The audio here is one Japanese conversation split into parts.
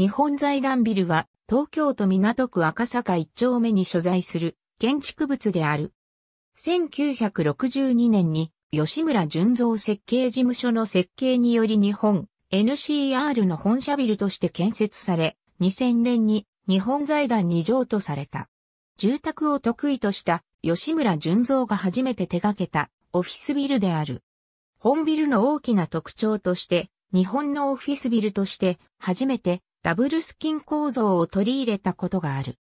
日本財団ビルは東京都港区赤坂一丁目に所在する建築物である。1962年に吉村純造設計事務所の設計により日本 NCR の本社ビルとして建設され、2000年に日本財団に譲渡された。住宅を得意とした吉村純造が初めて手掛けたオフィスビルである。本ビルの大きな特徴として、日本のオフィスビルとして初めてダブルスキン構造を取り入れたことがある。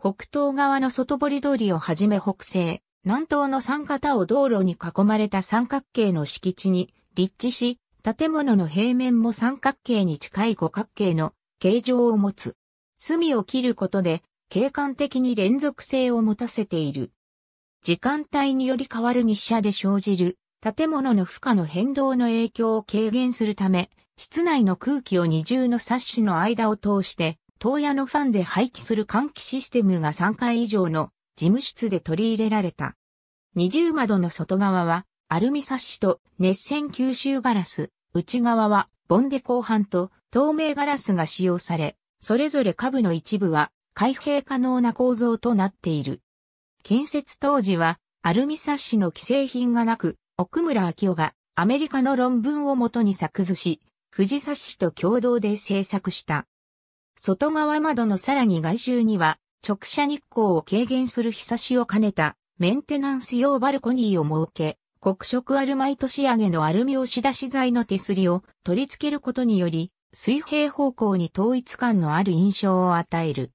北東側の外堀通りをはじめ北西、南東の三方を道路に囲まれた三角形の敷地に立地し、建物の平面も三角形に近い五角形の形状を持つ。隅を切ることで、景観的に連続性を持たせている。時間帯により変わる日射で生じる建物の負荷の変動の影響を軽減するため、室内の空気を二重のサッシの間を通して、東屋のファンで排気する換気システムが3階以上の事務室で取り入れられた。二重窓の外側はアルミサッシと熱線吸収ガラス、内側はボンデ後半と透明ガラスが使用され、それぞれ下部の一部は開閉可能な構造となっている。建設当時はアルミサッシの既製品がなく、奥村明夫がアメリカの論文をもとに作図し、藤冊しと共同で制作した。外側窓のさらに外周には、直射日光を軽減する日差しを兼ねた、メンテナンス用バルコニーを設け、黒色アルマイト仕上げのアルミ押し出し材の手すりを取り付けることにより、水平方向に統一感のある印象を与える。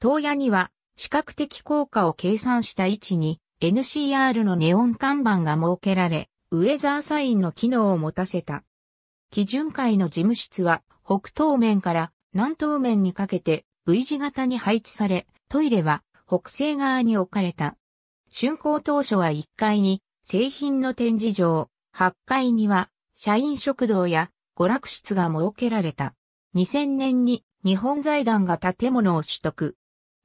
東屋には、視覚的効果を計算した位置に、NCR のネオン看板が設けられ、ウェザーサインの機能を持たせた。基準会の事務室は北東面から南東面にかけて V 字型に配置され、トイレは北西側に置かれた。竣工当初は1階に製品の展示場、8階には社員食堂や娯楽室が設けられた。2000年に日本財団が建物を取得。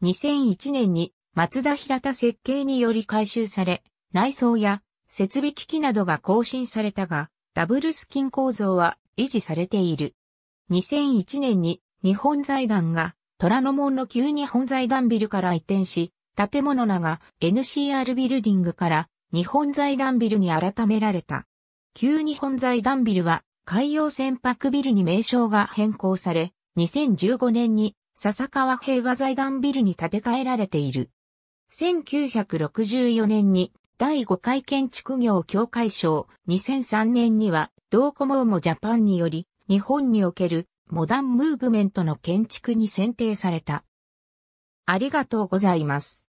2001年に松田平田設計により改修され、内装や設備機器などが更新されたが、ダブルスキン構造は維持されている。2001年に日本財団が虎ノ門の旧日本財団ビルから移転し、建物名が NCR ビルディングから日本財団ビルに改められた。旧日本財団ビルは海洋船舶ビルに名称が変更され、2015年に笹川平和財団ビルに建て替えられている。1964年に第5回建築業協会賞2003年にはドーコモーモジャパンにより日本におけるモダンムーブメントの建築に選定された。ありがとうございます。